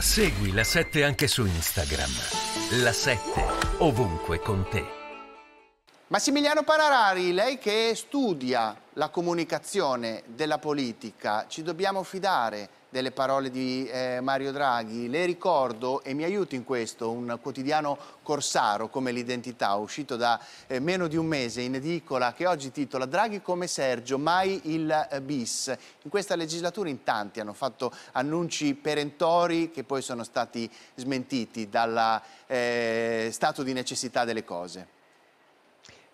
Segui la 7 anche su Instagram. La 7 ovunque con te. Massimiliano Pararari, lei che studia la comunicazione della politica, ci dobbiamo fidare delle parole di eh, Mario Draghi. Le ricordo, e mi aiuto in questo, un quotidiano corsaro come l'identità, uscito da eh, meno di un mese in edicola, che oggi titola Draghi come Sergio, mai il eh, bis. In questa legislatura in tanti hanno fatto annunci perentori che poi sono stati smentiti dal eh, stato di necessità delle cose.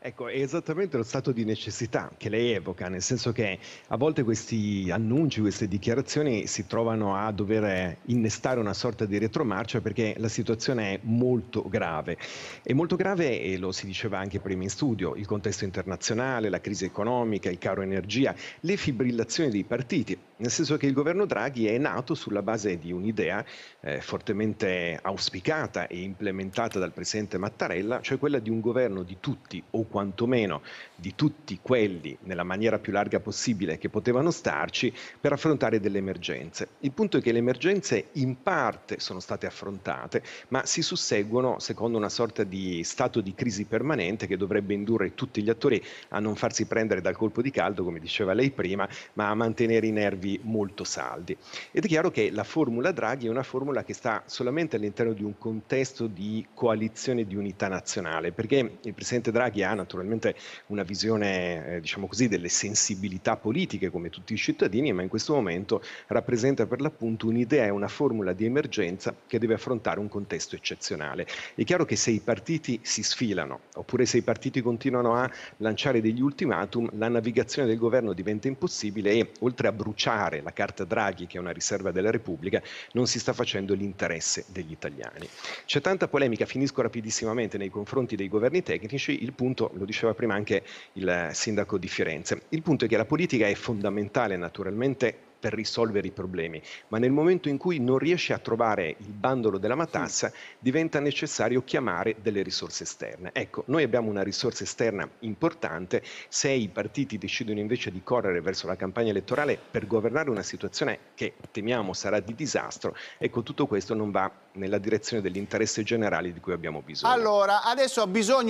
Ecco, è esattamente lo stato di necessità che lei evoca, nel senso che a volte questi annunci, queste dichiarazioni si trovano a dover innestare una sorta di retromarcia perché la situazione è molto grave. È molto grave, e lo si diceva anche prima in studio, il contesto internazionale, la crisi economica, il caro energia, le fibrillazioni dei partiti, nel senso che il governo Draghi è nato sulla base di un'idea eh, fortemente auspicata e implementata dal presidente Mattarella, cioè quella di un governo di tutti o quasi quantomeno di tutti quelli nella maniera più larga possibile che potevano starci per affrontare delle emergenze. Il punto è che le emergenze in parte sono state affrontate, ma si susseguono secondo una sorta di stato di crisi permanente che dovrebbe indurre tutti gli attori a non farsi prendere dal colpo di caldo, come diceva lei prima, ma a mantenere i nervi molto saldi. Ed è chiaro che la formula Draghi è una formula che sta solamente all'interno di un contesto di coalizione di unità nazionale, perché il presidente Draghi ha naturalmente una visione, eh, diciamo così, delle sensibilità politiche come tutti i cittadini, ma in questo momento rappresenta per l'appunto un'idea e una formula di emergenza che deve affrontare un contesto eccezionale. È chiaro che se i partiti si sfilano, oppure se i partiti continuano a lanciare degli ultimatum, la navigazione del governo diventa impossibile e oltre a bruciare la carta Draghi, che è una riserva della Repubblica, non si sta facendo l'interesse degli italiani. C'è tanta polemica, finisco rapidissimamente, nei confronti dei governi tecnici, il punto lo diceva prima anche il sindaco di Firenze. Il punto è che la politica è fondamentale naturalmente per risolvere i problemi, ma nel momento in cui non riesce a trovare il bandolo della matassa diventa necessario chiamare delle risorse esterne. Ecco, noi abbiamo una risorsa esterna importante, se i partiti decidono invece di correre verso la campagna elettorale per governare una situazione che temiamo sarà di disastro, ecco tutto questo non va nella direzione dell'interesse generale di cui abbiamo bisogno. Allora, adesso ho bisogno